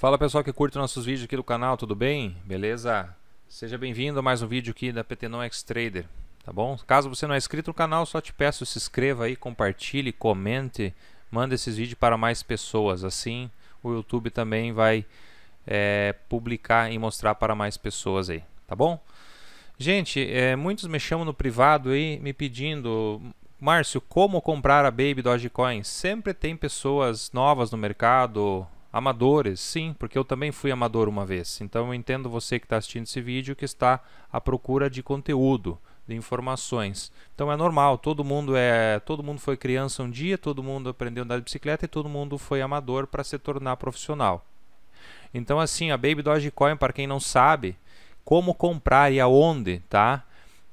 Fala pessoal que curte nossos vídeos aqui do canal, tudo bem? Beleza? Seja bem-vindo a mais um vídeo aqui da PTNOM X Trader, tá bom? Caso você não é inscrito no canal, só te peço, se inscreva aí, compartilhe, comente, manda esses vídeos para mais pessoas, assim o YouTube também vai é, publicar e mostrar para mais pessoas aí, tá bom? Gente, é, muitos me chamam no privado aí me pedindo Márcio, como comprar a Baby Dogecoin? Sempre tem pessoas novas no mercado, Amadores, sim, porque eu também fui amador uma vez. Então eu entendo você que está assistindo esse vídeo que está à procura de conteúdo, de informações. Então é normal, todo mundo é, todo mundo foi criança um dia, todo mundo aprendeu a andar de bicicleta e todo mundo foi amador para se tornar profissional. Então assim, a Baby Dogecoin, para quem não sabe, como comprar e aonde, tá?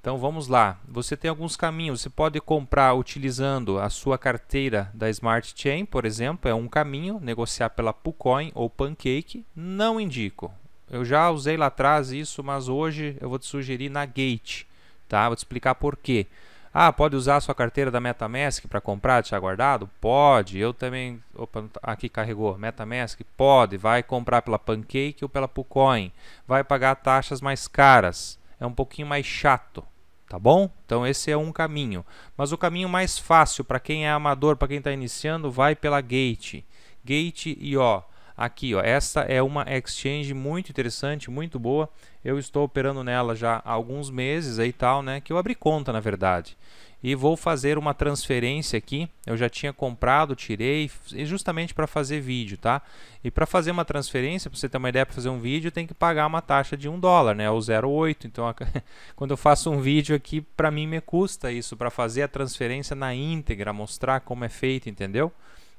Então vamos lá. Você tem alguns caminhos. Você pode comprar utilizando a sua carteira da Smart Chain, por exemplo, é um caminho. Negociar pela Pucoin ou Pancake, não indico. Eu já usei lá atrás isso, mas hoje eu vou te sugerir na Gate, tá? Vou te explicar por quê. Ah, pode usar a sua carteira da MetaMask para comprar, deixar guardado? Pode. Eu também. Opa, tá, aqui carregou. MetaMask? Pode. Vai comprar pela Pancake ou pela Pucoin. Vai pagar taxas mais caras. É um pouquinho mais chato, tá bom? Então esse é um caminho. Mas o caminho mais fácil para quem é amador, para quem está iniciando, vai pela Gate. Gate e ó, aqui ó, essa é uma exchange muito interessante, muito boa eu estou operando nela já há alguns meses aí tal, né? Que eu abri conta na verdade. E vou fazer uma transferência aqui. Eu já tinha comprado, tirei, justamente para fazer vídeo, tá? E para fazer uma transferência, para você ter uma ideia, para fazer um vídeo, tem que pagar uma taxa de um dólar, né? Ou 0,8. Então, quando eu faço um vídeo aqui, para mim me custa isso para fazer a transferência na íntegra, mostrar como é feito, entendeu?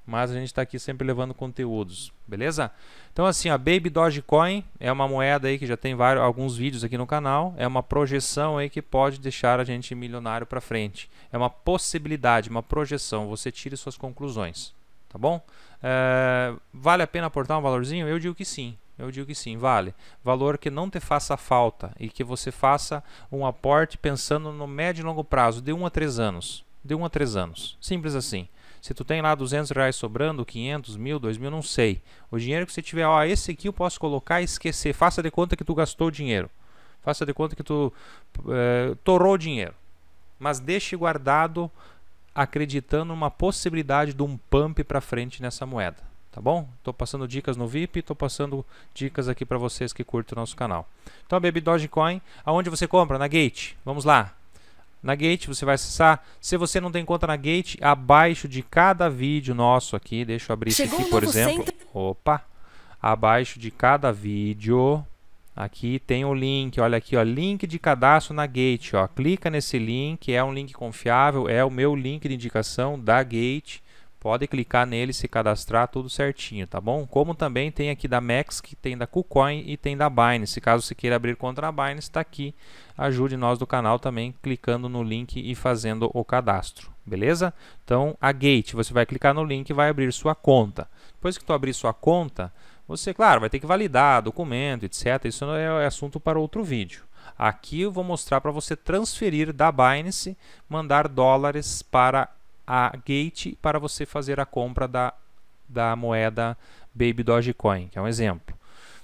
mas a gente está aqui sempre levando conteúdos, beleza? Então assim, a Baby Dogecoin é uma moeda aí que já tem vários, alguns vídeos aqui no canal, é uma projeção aí que pode deixar a gente milionário para frente. É uma possibilidade, uma projeção, você tire suas conclusões, tá bom? É, vale a pena aportar um valorzinho? Eu digo que sim, eu digo que sim, vale. Valor que não te faça falta e que você faça um aporte pensando no médio e longo prazo, de 1 a 3 anos. De 1 a 3 anos. Simples assim. Se tu tem lá 200 reais sobrando, 500, 1000, 2000, não sei. O dinheiro que você tiver, ó, esse aqui eu posso colocar e esquecer. Faça de conta que tu gastou o dinheiro. Faça de conta que tu é, torrou o dinheiro. Mas deixe guardado acreditando numa possibilidade de um pump para frente nessa moeda, tá bom? Estou passando dicas no VIP, estou passando dicas aqui para vocês que curtem o nosso canal. Então, Baby Dogecoin, aonde você compra? Na Gate. Vamos lá na Gate, você vai acessar. Se você não tem conta na Gate, abaixo de cada vídeo nosso aqui, deixa eu abrir Chegou esse aqui, por exemplo. Centro. Opa! Abaixo de cada vídeo, aqui tem o link, olha aqui, ó, link de cadastro na Gate, ó. Clica nesse link, é um link confiável, é o meu link de indicação da Gate. Pode clicar nele, se cadastrar, tudo certinho, tá bom? Como também tem aqui da Max, que tem da KuCoin e tem da Binance. caso você queira abrir conta na Binance, está aqui. Ajude nós do canal também clicando no link e fazendo o cadastro, beleza? Então, a Gate, você vai clicar no link e vai abrir sua conta. Depois que tu abrir sua conta, você, claro, vai ter que validar documento, etc. Isso é, é assunto para outro vídeo. Aqui eu vou mostrar para você transferir da Binance, mandar dólares para a gate para você fazer a compra da, da moeda Baby Dogecoin, que é um exemplo.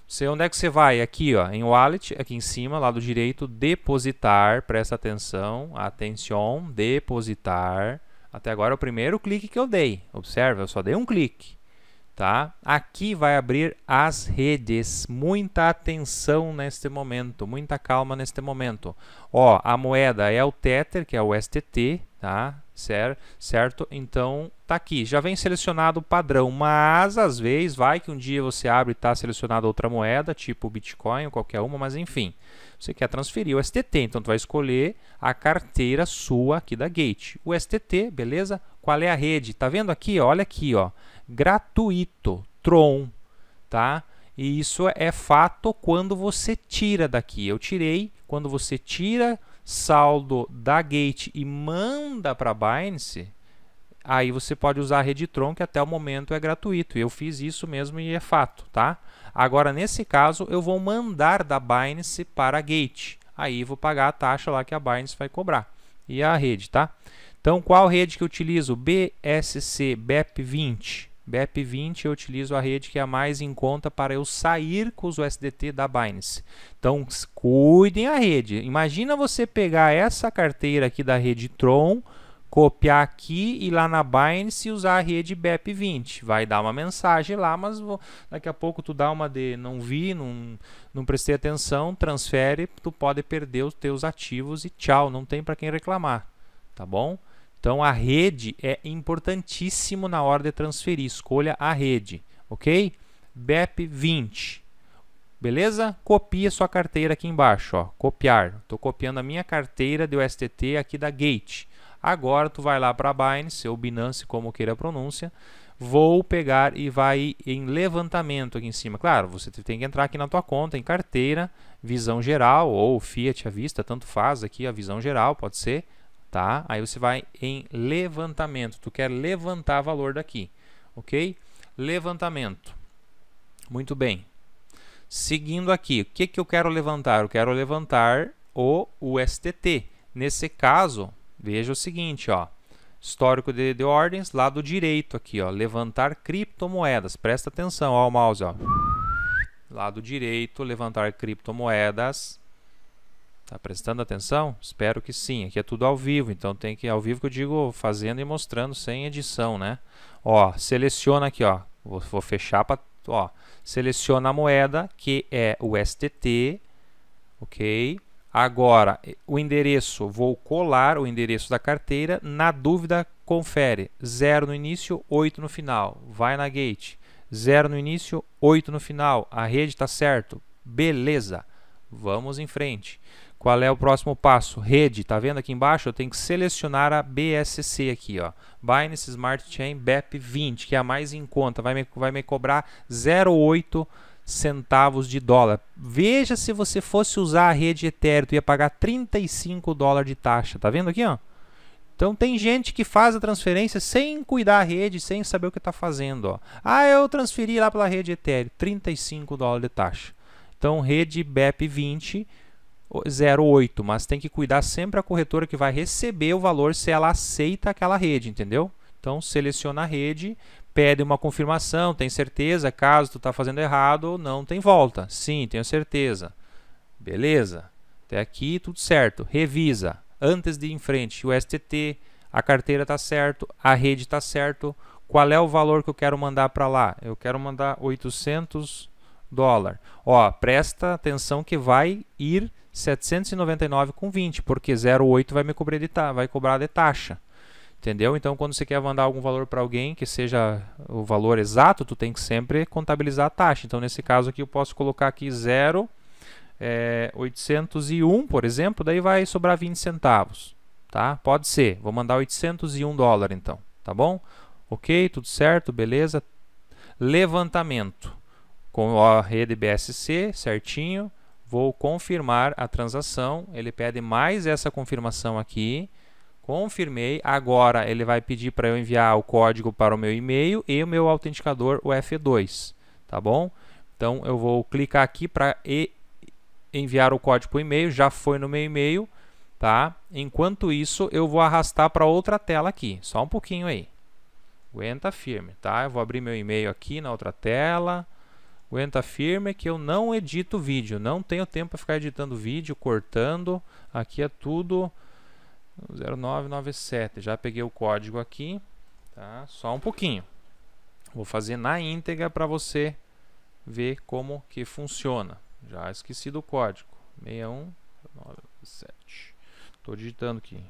Você, onde é que você vai? Aqui ó, em Wallet, aqui em cima, lado direito, depositar, presta atenção, atenção, depositar. Até agora é o primeiro clique que eu dei, observa, eu só dei um clique. Tá? Aqui vai abrir as redes. Muita atenção neste momento, muita calma neste momento. Ó, a moeda é o Tether, que é o STT, tá? certo? Então tá aqui, já vem selecionado o padrão, mas às vezes vai que um dia você abre e tá selecionado outra moeda, tipo Bitcoin ou qualquer uma, mas enfim, você quer transferir o STT, então tu vai escolher a carteira sua aqui da Gate, o STT, beleza? Qual é a rede? Tá vendo aqui? Olha aqui, ó, gratuito, Tron, tá? E isso é fato quando você tira daqui. Eu tirei quando você tira saldo da Gate e manda para a Binance, aí você pode usar a tron que até o momento é gratuito. Eu fiz isso mesmo e é fato, tá? Agora, nesse caso, eu vou mandar da Binance para a Gate. Aí vou pagar a taxa lá que a Binance vai cobrar. E a rede, tá? Então, qual rede que eu utilizo? BSC BEP20. BEP20 eu utilizo a rede que é a mais em conta para eu sair com os USDT da Binance. Então, cuidem a rede. Imagina você pegar essa carteira aqui da rede Tron, copiar aqui e lá na Binance e usar a rede BEP20. Vai dar uma mensagem lá, mas vou, daqui a pouco tu dá uma de não vi, não, não prestei atenção, transfere, tu pode perder os teus ativos e tchau, não tem para quem reclamar, tá bom? Então a rede é importantíssimo na hora de transferir. Escolha a rede, ok? BEP 20. Beleza? Copie sua carteira aqui embaixo, ó. Copiar. Estou copiando a minha carteira de STT aqui da Gate. Agora tu vai lá para Binance ou Binance, como queira a pronúncia. Vou pegar e vai em levantamento aqui em cima. Claro, você tem que entrar aqui na tua conta, em carteira, visão geral ou fiat à vista, tanto faz aqui a visão geral, pode ser tá? Aí você vai em levantamento. Tu quer levantar valor daqui, ok? Levantamento. Muito bem. Seguindo aqui, o que, que eu quero levantar? Eu quero levantar o USDT. Nesse caso, veja o seguinte, ó. Histórico de, de ordens, lado direito aqui, ó. Levantar criptomoedas. Presta atenção, ó, o mouse, ó. Lado direito, levantar criptomoedas Tá prestando atenção? Espero que sim. Aqui é tudo ao vivo, então tem que ao vivo que eu digo fazendo e mostrando sem edição, né? Ó, seleciona aqui, ó. Vou, vou fechar para, ó, seleciona a moeda que é o STT, OK? Agora, o endereço, vou colar o endereço da carteira. Na dúvida, confere. 0 no início, 8 no final. Vai na gate. 0 no início, 8 no final. A rede está certo. Beleza. Vamos em frente. Qual é o próximo passo? Rede, tá vendo aqui embaixo? Eu tenho que selecionar a BSC aqui, ó. Binance Smart Chain BEP20, que é a mais em conta, vai me, vai me cobrar 0,8 centavos de dólar. Veja se você fosse usar a rede Ethereum, tu ia pagar 35 dólares de taxa, tá vendo aqui, ó? Então tem gente que faz a transferência sem cuidar a rede, sem saber o que está fazendo. Ó. Ah, eu transferi lá pela rede Ethereum, 35 dólares de taxa. Então rede BEP20 0,8, mas tem que cuidar sempre a corretora que vai receber o valor se ela aceita aquela rede, entendeu? Então seleciona a rede, pede uma confirmação, tem certeza, caso tu está fazendo errado, não tem volta. Sim, tenho certeza. Beleza. Até aqui tudo certo. Revisa antes de ir em frente o STT, a carteira está certo, a rede está certo, qual é o valor que eu quero mandar para lá? Eu quero mandar 800 dólares. Ó, presta atenção que vai ir 799,20, porque 0,8 vai me cobrar de, vai cobrar de taxa. Entendeu? Então, quando você quer mandar algum valor para alguém que seja o valor exato, tu tem que sempre contabilizar a taxa. Então, nesse caso aqui, eu posso colocar aqui 0, é, 801, por exemplo, daí vai sobrar 20 centavos. Tá? Pode ser. Vou mandar 801 dólar, então. Tá bom? Ok, tudo certo, beleza. Levantamento. Com a rede BSC, certinho vou confirmar a transação, ele pede mais essa confirmação aqui, confirmei, agora ele vai pedir para eu enviar o código para o meu e-mail e o meu autenticador UF2, tá bom? Então eu vou clicar aqui para enviar o código para o e-mail, já foi no meu e-mail, tá? Enquanto isso eu vou arrastar para outra tela aqui, só um pouquinho aí. Aguenta firme, tá? Eu vou abrir meu e-mail aqui na outra tela, Aguenta firme que eu não edito vídeo, não tenho tempo para ficar editando vídeo, cortando. Aqui é tudo 0997. Já peguei o código aqui, tá? Só um pouquinho. Vou fazer na íntegra para você ver como que funciona. Já esqueci do código. 61997. Estou digitando aqui.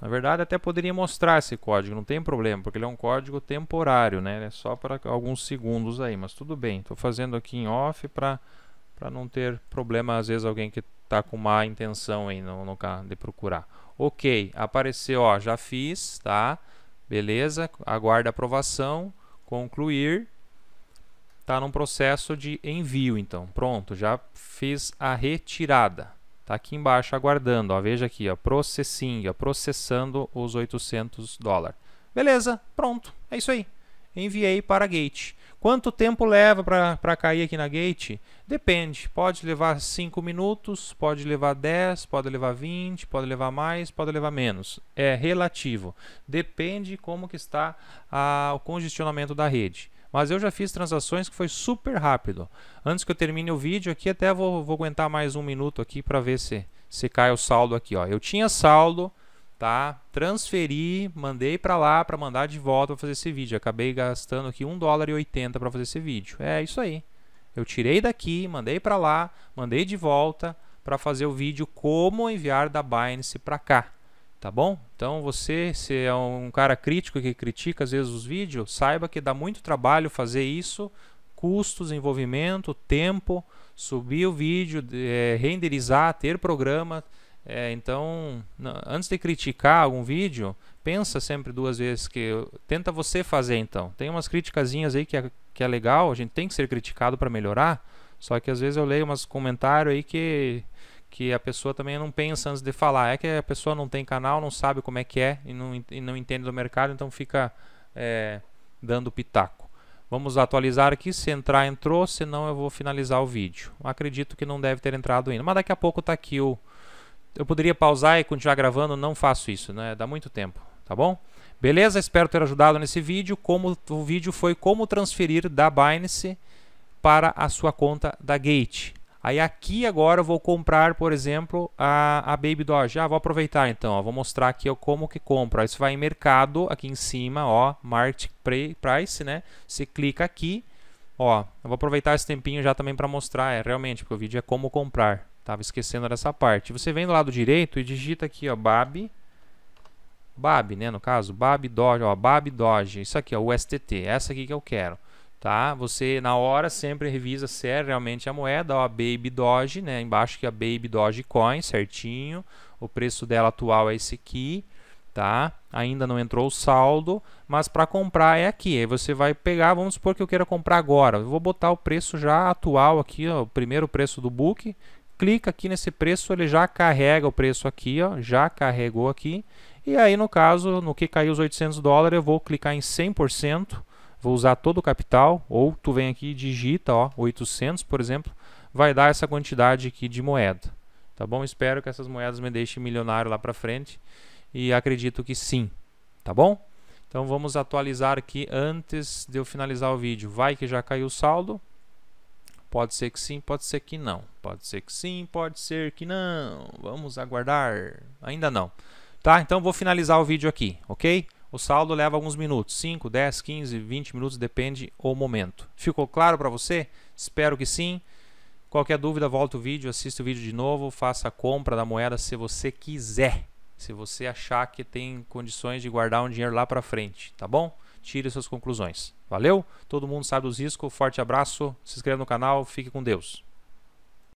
Na verdade, até poderia mostrar esse código, não tem problema, porque ele é um código temporário, né? é só para alguns segundos aí, mas tudo bem. Estou fazendo aqui em off para não ter problema, às vezes, alguém que está com má intenção aí no, no, de procurar. Ok, apareceu, ó, já fiz, tá? Beleza, aguarda aprovação, concluir. Está num processo de envio, então. Pronto, já fiz a retirada. Está aqui embaixo aguardando, ó, veja aqui, ó, processing, ó, processando os 800 dólares. Beleza, pronto, é isso aí. Enviei para a Gate. Quanto tempo leva para cair aqui na Gate? Depende, pode levar 5 minutos, pode levar 10, pode levar 20, pode levar mais, pode levar menos. É relativo, depende como que está a, ah, o congestionamento da rede. Mas eu já fiz transações que foi super rápido. Antes que eu termine o vídeo aqui, até vou, vou aguentar mais um minuto aqui para ver se, se cai o saldo aqui. Ó. Eu tinha saldo, tá? transferi, mandei para lá para mandar de volta para fazer esse vídeo. Acabei gastando aqui 1 dólar e 80 para fazer esse vídeo. É isso aí. Eu tirei daqui, mandei para lá, mandei de volta para fazer o vídeo como enviar da Binance para cá. Tá bom? Então você, se é um cara crítico que critica às vezes os vídeos, saiba que dá muito trabalho fazer isso, custos, envolvimento, tempo, subir o vídeo, é, renderizar, ter programa. É, então, antes de criticar algum vídeo, pensa sempre duas vezes que tenta você fazer então. Tem umas criticazinhas aí que é, que é legal, a gente tem que ser criticado para melhorar. Só que às vezes eu leio umas comentários aí que que a pessoa também não pensa antes de falar. É que a pessoa não tem canal, não sabe como é que é e não, e não entende do mercado, então fica é, dando pitaco. Vamos atualizar aqui, se entrar entrou, senão eu vou finalizar o vídeo. Acredito que não deve ter entrado ainda, mas daqui a pouco está aqui o... Eu poderia pausar e continuar gravando, não faço isso, né? dá muito tempo, tá bom? Beleza? Espero ter ajudado nesse vídeo. Como o vídeo foi como transferir da Binance para a sua conta da Gate. Aí aqui agora eu vou comprar, por exemplo, a, a Baby Doge. Ah, vou aproveitar então, ó, vou mostrar aqui ó, como que compra. Isso vai em mercado, aqui em cima, ó, price, né? Você clica aqui, ó. Eu vou aproveitar esse tempinho já também para mostrar, é realmente, porque o vídeo é como comprar. Tava esquecendo dessa parte. Você vem do lado direito e digita aqui, ó, Bab Bab, né, no caso, Bab Doge, ó, Bab Doge. Isso aqui, ó, STT. Essa aqui que eu quero tá? Você na hora sempre revisa se é realmente a moeda, ó, a Baby Doge, né? Embaixo que é a Baby Doge Coin, certinho. O preço dela atual é esse aqui, tá? Ainda não entrou o saldo, mas para comprar é aqui. Aí você vai pegar, vamos supor que eu queira comprar agora. Eu vou botar o preço já atual aqui, ó, o primeiro preço do book. Clica aqui nesse preço, ele já carrega o preço aqui, ó, já carregou aqui. E aí, no caso, no que caiu os 800 dólares, eu vou clicar em 100%, vou usar todo o capital, ou tu vem aqui e digita ó, 800, por exemplo, vai dar essa quantidade aqui de moeda. Tá bom? Espero que essas moedas me deixem milionário lá para frente e acredito que sim. Tá bom? Então vamos atualizar aqui antes de eu finalizar o vídeo. Vai que já caiu o saldo. Pode ser que sim, pode ser que não. Pode ser que sim, pode ser que não. Vamos aguardar. Ainda não. Tá? Então vou finalizar o vídeo aqui, ok? O saldo leva alguns minutos, 5, 10, 15, 20 minutos, depende o momento. Ficou claro para você? Espero que sim. Qualquer dúvida, volta o vídeo, assista o vídeo de novo, faça a compra da moeda se você quiser. Se você achar que tem condições de guardar um dinheiro lá para frente, tá bom? Tire suas conclusões. Valeu? Todo mundo sabe dos riscos. Forte abraço, se inscreva no canal, fique com Deus.